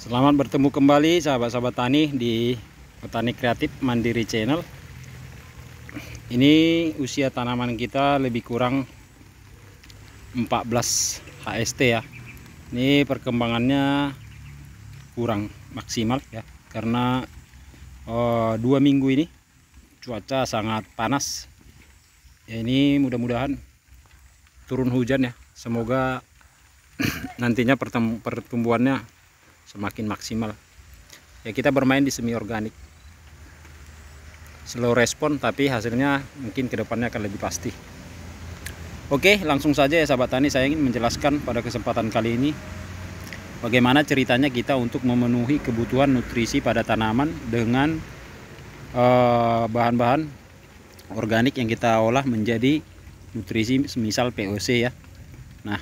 Selamat bertemu kembali sahabat-sahabat tani di Petani Kreatif Mandiri Channel. Ini usia tanaman kita lebih kurang 14 HST ya. Ini perkembangannya kurang maksimal ya karena oh, dua minggu ini cuaca sangat panas. Ya ini mudah-mudahan turun hujan ya. Semoga nantinya pertumbuhannya semakin maksimal ya kita bermain di semi organik slow respon tapi hasilnya mungkin kedepannya akan lebih pasti oke langsung saja ya sahabat tani saya ingin menjelaskan pada kesempatan kali ini bagaimana ceritanya kita untuk memenuhi kebutuhan nutrisi pada tanaman dengan eh, bahan-bahan uh, organik yang kita olah menjadi nutrisi semisal POC ya nah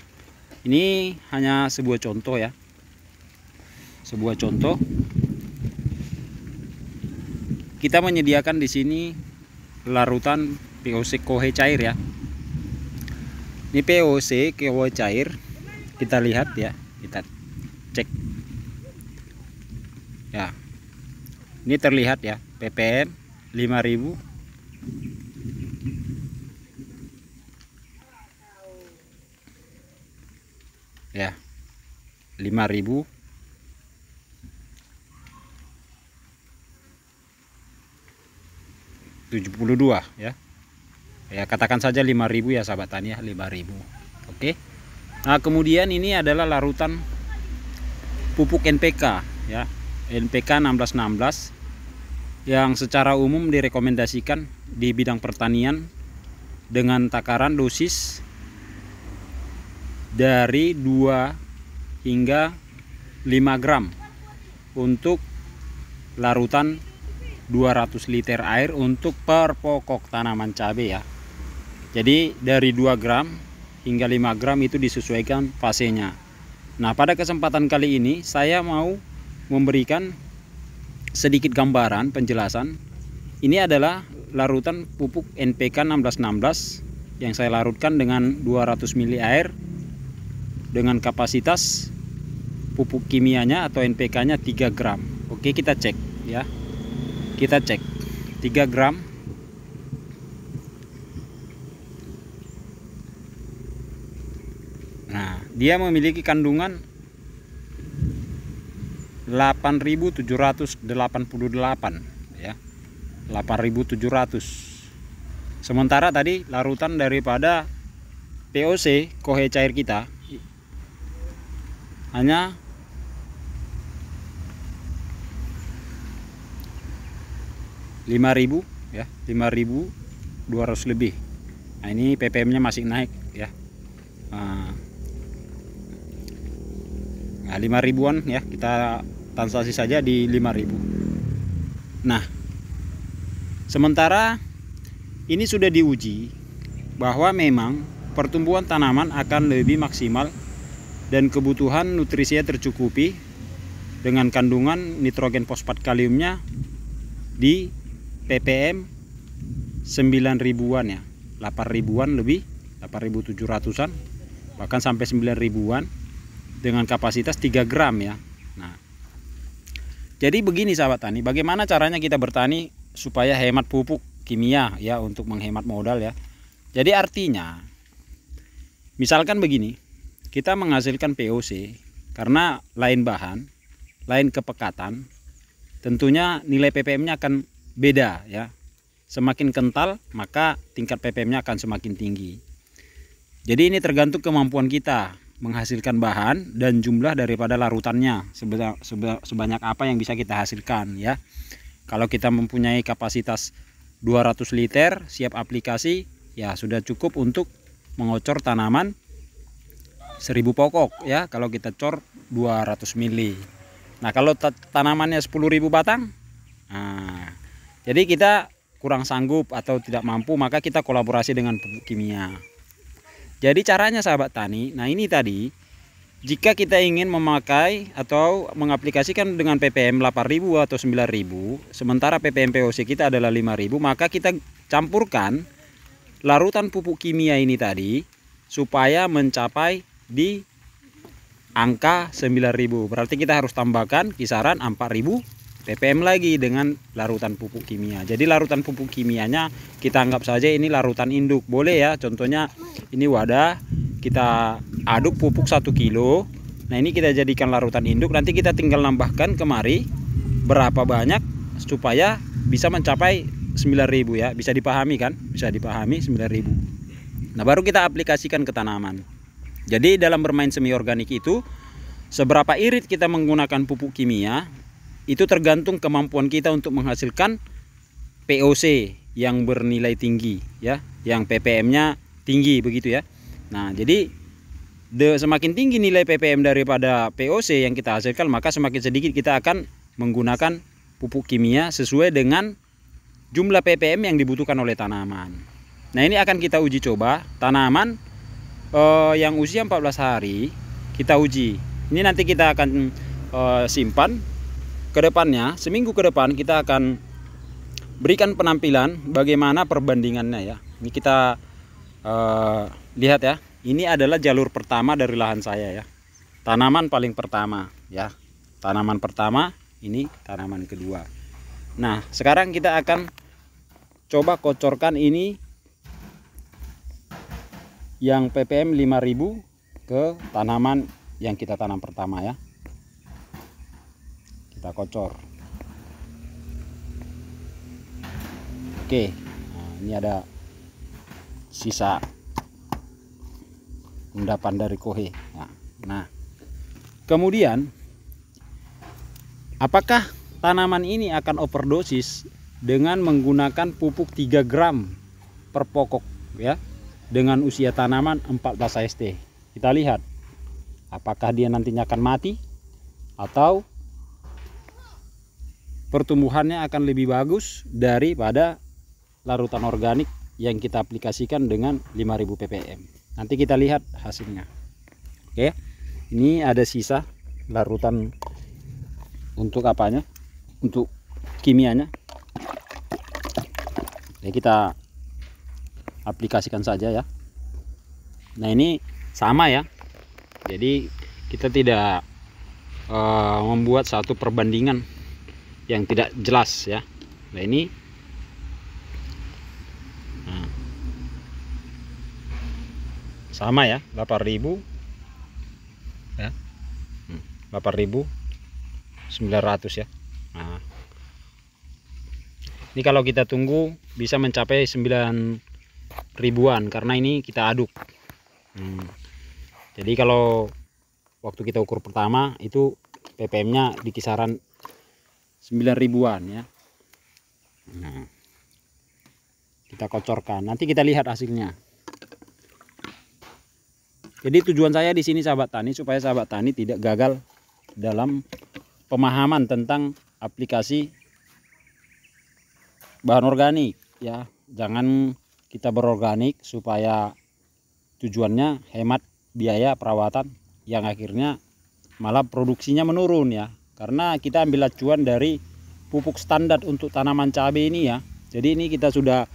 ini hanya sebuah contoh ya sebuah contoh kita menyediakan di sini larutan POC kohe cair ya ini POC kohe cair kita lihat ya kita cek ya ini terlihat ya ppm 5000 ya 5000 72 ya ya katakan saja 5000 ya sahabat tani ya 5000 oke nah kemudian ini adalah larutan pupuk NPK ya NPK 1616 yang secara umum direkomendasikan di bidang pertanian dengan takaran dosis dari 2 hingga 5 gram untuk larutan 200 liter air untuk per pokok tanaman cabe ya jadi dari 2 gram hingga 5 gram itu disesuaikan fasenya nah pada kesempatan kali ini saya mau memberikan sedikit gambaran penjelasan ini adalah larutan pupuk NPK 1616 yang saya larutkan dengan 200 ml air dengan kapasitas pupuk kimianya atau NPK nya 3 gram oke kita cek ya kita cek 3 gram nah dia memiliki kandungan 8788 ya 8700 sementara tadi larutan daripada POC kohe cair kita hanya 5000 ya 5200 lebih nah ini ppm nya masih naik ya nah 5000an nah, ya kita transaksi saja di 5000 nah sementara ini sudah diuji bahwa memang pertumbuhan tanaman akan lebih maksimal dan kebutuhan nutrisi tercukupi dengan kandungan nitrogen fosfat kaliumnya di ppm 9 ribuan ya 8 ribuan lebih 8700an bahkan sampai 9 an dengan kapasitas 3 gram ya nah jadi begini sahabat tani bagaimana caranya kita bertani supaya hemat pupuk kimia ya untuk menghemat modal ya jadi artinya misalkan begini kita menghasilkan POC karena lain bahan lain kepekatan tentunya nilai PPM-nya akan beda ya. Semakin kental maka tingkat PPM-nya akan semakin tinggi. Jadi ini tergantung kemampuan kita menghasilkan bahan dan jumlah daripada larutannya sebanyak apa yang bisa kita hasilkan ya kalau kita mempunyai kapasitas 200 liter siap aplikasi ya sudah cukup untuk mengocor tanaman 1000 pokok ya kalau kita cor 200 mili nah kalau tanamannya 10.000 batang nah, jadi kita kurang sanggup atau tidak mampu maka kita kolaborasi dengan pupuk kimia. Jadi caranya sahabat tani, nah ini tadi jika kita ingin memakai atau mengaplikasikan dengan PPM 8000 atau 9000 sementara PPM POC kita adalah 5000 maka kita campurkan larutan pupuk kimia ini tadi supaya mencapai di angka 9000 berarti kita harus tambahkan kisaran 4000 TPM lagi dengan larutan pupuk kimia. Jadi larutan pupuk kimianya kita anggap saja ini larutan induk. Boleh ya, contohnya ini wadah kita aduk pupuk 1 kilo. Nah ini kita jadikan larutan induk. Nanti kita tinggal nambahkan kemari berapa banyak supaya bisa mencapai 9000 ya. Bisa dipahami kan? Bisa dipahami 9000. Nah baru kita aplikasikan ke tanaman. Jadi dalam bermain semi organik itu seberapa irit kita menggunakan pupuk kimia itu tergantung kemampuan kita untuk menghasilkan POC yang bernilai tinggi ya yang PPM-nya tinggi begitu ya nah jadi the, semakin tinggi nilai PPM daripada POC yang kita hasilkan maka semakin sedikit kita akan menggunakan pupuk kimia sesuai dengan jumlah PPM yang dibutuhkan oleh tanaman nah ini akan kita uji coba tanaman eh, yang usia 14 hari kita uji ini nanti kita akan eh, simpan kedepannya seminggu ke depan kita akan berikan penampilan bagaimana perbandingannya ya ini kita uh, lihat ya ini adalah jalur pertama dari lahan saya ya tanaman paling pertama ya tanaman pertama ini tanaman kedua nah sekarang kita akan coba kocorkan ini yang ppm 5000 ke tanaman yang kita tanam pertama ya kita kocor oke nah, ini ada sisa endapan dari kohe nah, nah kemudian apakah tanaman ini akan overdosis dengan menggunakan pupuk 3 gram per pokok ya dengan usia tanaman 14 ST kita lihat apakah dia nantinya akan mati atau pertumbuhannya akan lebih bagus daripada larutan organik yang kita aplikasikan dengan 5000 ppm nanti kita lihat hasilnya oke ini ada sisa larutan untuk apanya untuk kimianya ya kita aplikasikan saja ya nah ini sama ya jadi kita tidak uh, membuat satu perbandingan yang tidak jelas ya nah ini nah, sama ya 8000 ya 8900 hmm. ya nah. ini kalau kita tunggu bisa mencapai 9 ribuan karena ini kita aduk hmm. jadi kalau waktu kita ukur pertama itu ppm nya di kisaran 9 ribuan ya nah kita kocorkan nanti kita lihat hasilnya jadi tujuan saya di sini sahabat tani supaya sahabat tani tidak gagal dalam pemahaman tentang aplikasi bahan organik ya jangan kita berorganik supaya tujuannya hemat biaya perawatan yang akhirnya malah produksinya menurun ya karena kita ambil acuan dari pupuk standar untuk tanaman cabai ini ya jadi ini kita sudah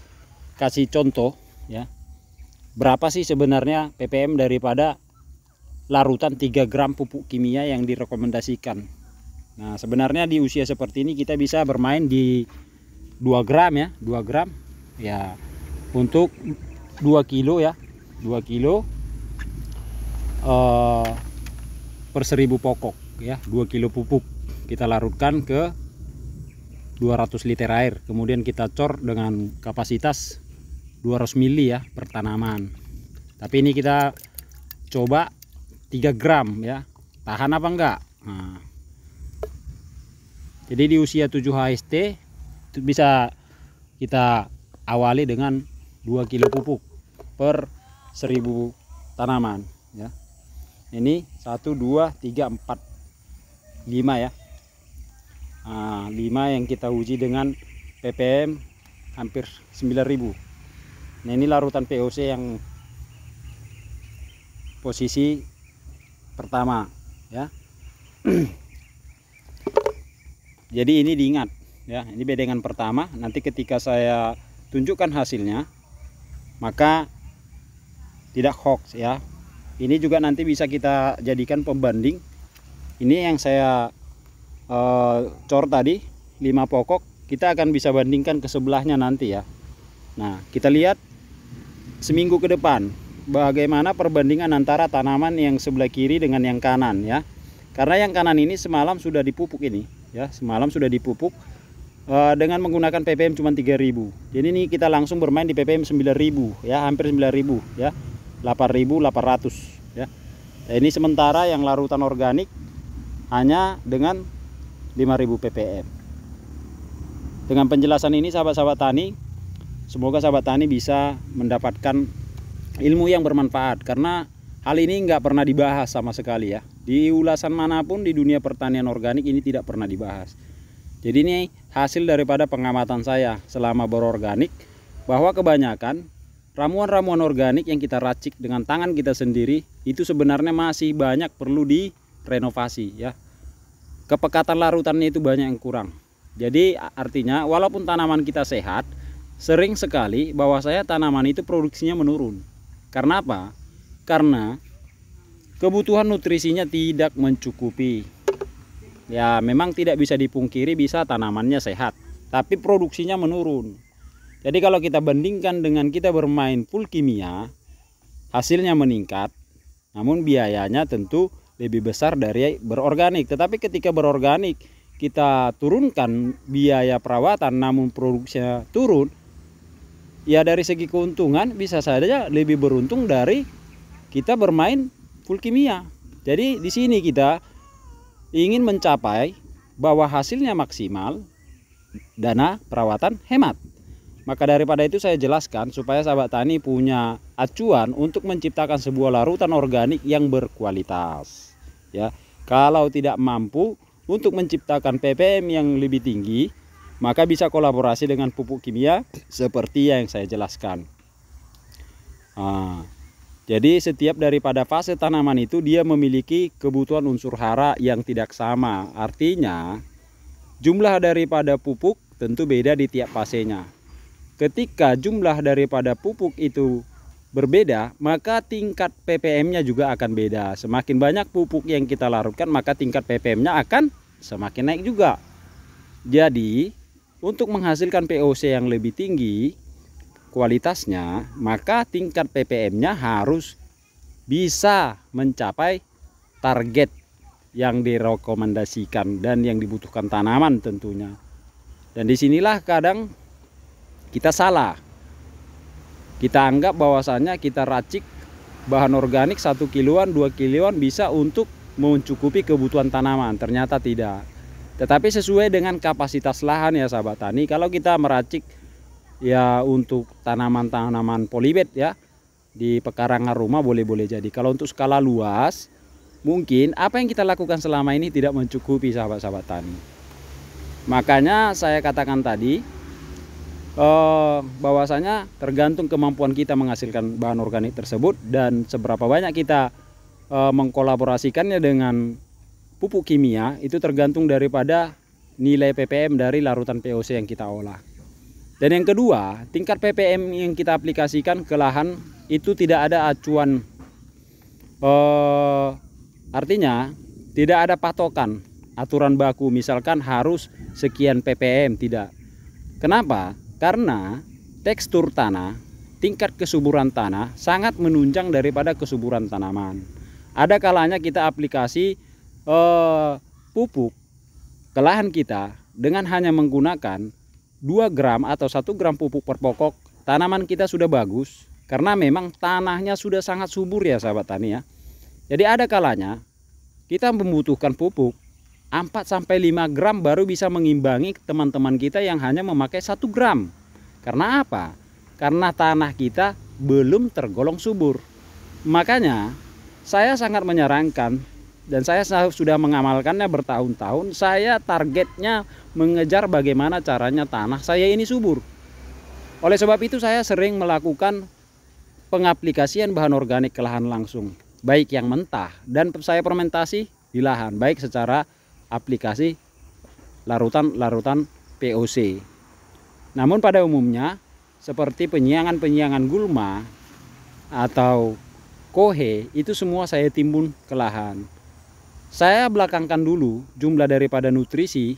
kasih contoh ya berapa sih sebenarnya ppm daripada larutan 3 gram pupuk kimia yang direkomendasikan nah sebenarnya di usia seperti ini kita bisa bermain di 2 gram ya 2 gram ya untuk 2 kilo ya 2 kilo eh, per 1000 pokok ya 2 kilo pupuk kita larutkan ke 200 liter air kemudian kita cor dengan kapasitas 200 mili ya per tanaman tapi ini kita coba 3 gram ya tahan apa enggak nah. jadi di usia 7 HST itu bisa kita awali dengan 2 kilo pupuk per 1000 tanaman ya ini 1 2 3 4 5 ya nah, 5 yang kita uji dengan ppm hampir 9000 nah ini larutan POC yang posisi pertama ya jadi ini diingat ya ini bedengan pertama nanti ketika saya tunjukkan hasilnya maka tidak hoax ya ini juga nanti bisa kita jadikan pembanding ini yang saya uh, cor tadi 5 pokok kita akan bisa bandingkan ke sebelahnya nanti ya nah kita lihat seminggu ke depan bagaimana perbandingan antara tanaman yang sebelah kiri dengan yang kanan ya karena yang kanan ini semalam sudah dipupuk ini ya semalam sudah dipupuk uh, dengan menggunakan PPM cuma 3000 jadi ini kita langsung bermain di PPM 9000 ya hampir 9000 ya 8800 ya nah, ini sementara yang larutan organik hanya dengan 5000 ppm dengan penjelasan ini sahabat-sahabat tani semoga sahabat tani bisa mendapatkan ilmu yang bermanfaat karena hal ini nggak pernah dibahas sama sekali ya di ulasan manapun di dunia pertanian organik ini tidak pernah dibahas jadi ini hasil daripada pengamatan saya selama berorganik bahwa kebanyakan ramuan-ramuan organik yang kita racik dengan tangan kita sendiri itu sebenarnya masih banyak perlu direnovasi ya kepekatan larutannya itu banyak yang kurang. Jadi artinya walaupun tanaman kita sehat, sering sekali bahwa saya tanaman itu produksinya menurun. Karena apa? Karena kebutuhan nutrisinya tidak mencukupi. Ya, memang tidak bisa dipungkiri bisa tanamannya sehat, tapi produksinya menurun. Jadi kalau kita bandingkan dengan kita bermain full kimia, hasilnya meningkat, namun biayanya tentu lebih besar dari berorganik. Tetapi ketika berorganik kita turunkan biaya perawatan namun produksinya turun, ya dari segi keuntungan bisa saja lebih beruntung dari kita bermain full kimia. Jadi di sini kita ingin mencapai bahwa hasilnya maksimal dana perawatan hemat. Maka daripada itu saya jelaskan supaya sahabat tani punya acuan untuk menciptakan sebuah larutan organik yang berkualitas ya kalau tidak mampu untuk menciptakan ppm yang lebih tinggi maka bisa kolaborasi dengan pupuk kimia seperti yang saya jelaskan nah, jadi setiap daripada fase tanaman itu dia memiliki kebutuhan unsur hara yang tidak sama artinya jumlah daripada pupuk tentu beda di tiap fasenya ketika jumlah daripada pupuk itu berbeda, maka tingkat PPM-nya juga akan beda. Semakin banyak pupuk yang kita larutkan, maka tingkat PPM-nya akan semakin naik juga. Jadi, untuk menghasilkan POC yang lebih tinggi kualitasnya, maka tingkat PPM-nya harus bisa mencapai target yang direkomendasikan dan yang dibutuhkan tanaman tentunya. Dan disinilah kadang kita salah kita anggap bahwasannya kita racik bahan organik satu kiloan, dua kiloan bisa untuk mencukupi kebutuhan tanaman. Ternyata tidak. Tetapi sesuai dengan kapasitas lahan ya sahabat tani. Kalau kita meracik ya untuk tanaman-tanaman polybed ya di pekarangan rumah boleh-boleh jadi. Kalau untuk skala luas mungkin apa yang kita lakukan selama ini tidak mencukupi sahabat-sahabat tani. Makanya saya katakan tadi uh, bahwasanya tergantung kemampuan kita menghasilkan bahan organik tersebut dan seberapa banyak kita uh, mengkolaborasikannya dengan pupuk kimia itu tergantung daripada nilai ppm dari larutan POC yang kita olah. Dan yang kedua, tingkat ppm yang kita aplikasikan ke lahan itu tidak ada acuan uh, artinya tidak ada patokan aturan baku misalkan harus sekian ppm tidak kenapa karena tekstur tanah, tingkat kesuburan tanah sangat menunjang daripada kesuburan tanaman. Ada kalanya kita aplikasi eh, pupuk ke lahan kita dengan hanya menggunakan 2 gram atau 1 gram pupuk per pokok, tanaman kita sudah bagus karena memang tanahnya sudah sangat subur ya sahabat tani ya. Jadi ada kalanya kita membutuhkan pupuk 4 sampai 5 gram baru bisa mengimbangi teman-teman kita yang hanya memakai 1 gram. Karena apa? Karena tanah kita belum tergolong subur. Makanya saya sangat menyarankan dan saya sudah mengamalkannya bertahun-tahun. Saya targetnya mengejar bagaimana caranya tanah saya ini subur. Oleh sebab itu saya sering melakukan pengaplikasian bahan organik ke lahan langsung, baik yang mentah dan saya fermentasi di lahan, baik secara aplikasi larutan-larutan POC. Namun pada umumnya seperti penyiangan-penyiangan gulma atau kohe itu semua saya timbun ke lahan. Saya belakangkan dulu jumlah daripada nutrisi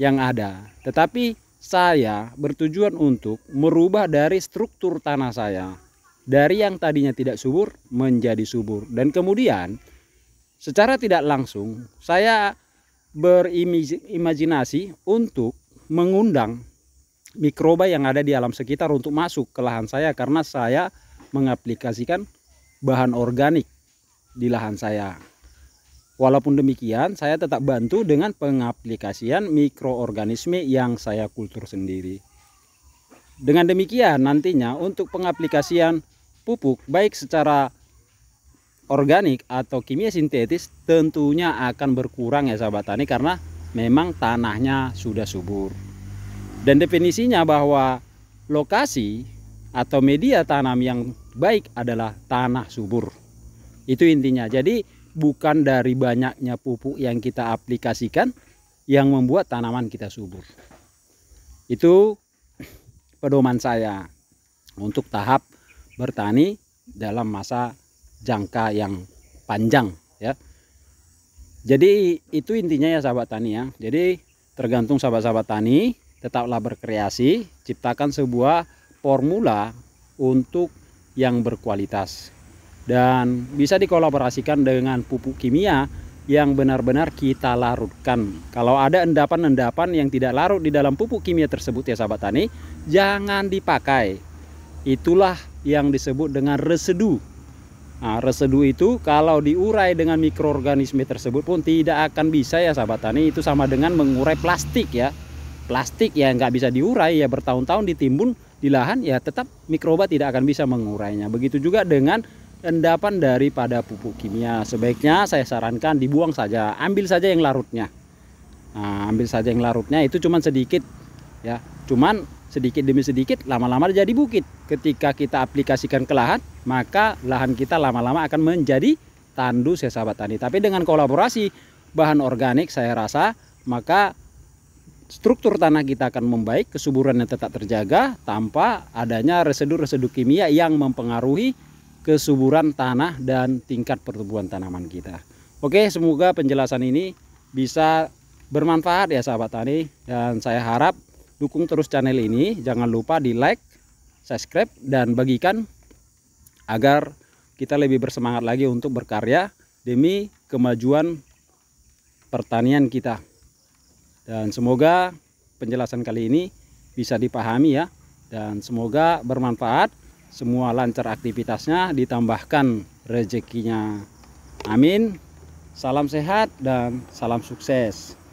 yang ada. Tetapi saya bertujuan untuk merubah dari struktur tanah saya. Dari yang tadinya tidak subur menjadi subur. Dan kemudian secara tidak langsung saya berimajinasi untuk mengundang mikroba yang ada di alam sekitar untuk masuk ke lahan saya karena saya mengaplikasikan bahan organik di lahan saya. Walaupun demikian, saya tetap bantu dengan pengaplikasian mikroorganisme yang saya kultur sendiri. Dengan demikian nantinya untuk pengaplikasian pupuk baik secara organik atau kimia sintetis tentunya akan berkurang ya sahabat tani karena memang tanahnya sudah subur. Dan definisinya bahwa lokasi atau media tanam yang baik adalah tanah subur. Itu intinya. Jadi bukan dari banyaknya pupuk yang kita aplikasikan yang membuat tanaman kita subur. Itu pedoman saya untuk tahap bertani dalam masa jangka yang panjang ya. Jadi itu intinya ya sahabat tani ya. Jadi tergantung sahabat-sahabat tani tetaplah berkreasi, ciptakan sebuah formula untuk yang berkualitas dan bisa dikolaborasikan dengan pupuk kimia yang benar-benar kita larutkan. Kalau ada endapan-endapan yang tidak larut di dalam pupuk kimia tersebut ya sahabat tani, jangan dipakai. Itulah yang disebut dengan residu Nah, resedu itu kalau diurai dengan mikroorganisme tersebut pun tidak akan bisa ya sahabat tani itu sama dengan mengurai plastik ya. Plastik ya nggak bisa diurai ya bertahun-tahun ditimbun di lahan ya tetap mikroba tidak akan bisa mengurainya. Begitu juga dengan endapan daripada pupuk kimia. Sebaiknya saya sarankan dibuang saja, ambil saja yang larutnya. Nah, ambil saja yang larutnya itu cuma sedikit ya. Cuman sedikit demi sedikit lama-lama jadi bukit. Ketika kita aplikasikan ke lahan, maka lahan kita lama-lama akan menjadi tandus ya sahabat tani. Tapi dengan kolaborasi bahan organik saya rasa maka struktur tanah kita akan membaik, kesuburannya tetap terjaga tanpa adanya residu-residu kimia yang mempengaruhi kesuburan tanah dan tingkat pertumbuhan tanaman kita. Oke, semoga penjelasan ini bisa bermanfaat ya sahabat tani dan saya harap dukung terus channel ini jangan lupa di like subscribe dan bagikan agar kita lebih bersemangat lagi untuk berkarya demi kemajuan pertanian kita dan semoga penjelasan kali ini bisa dipahami ya dan semoga bermanfaat semua lancar aktivitasnya ditambahkan rezekinya amin salam sehat dan salam sukses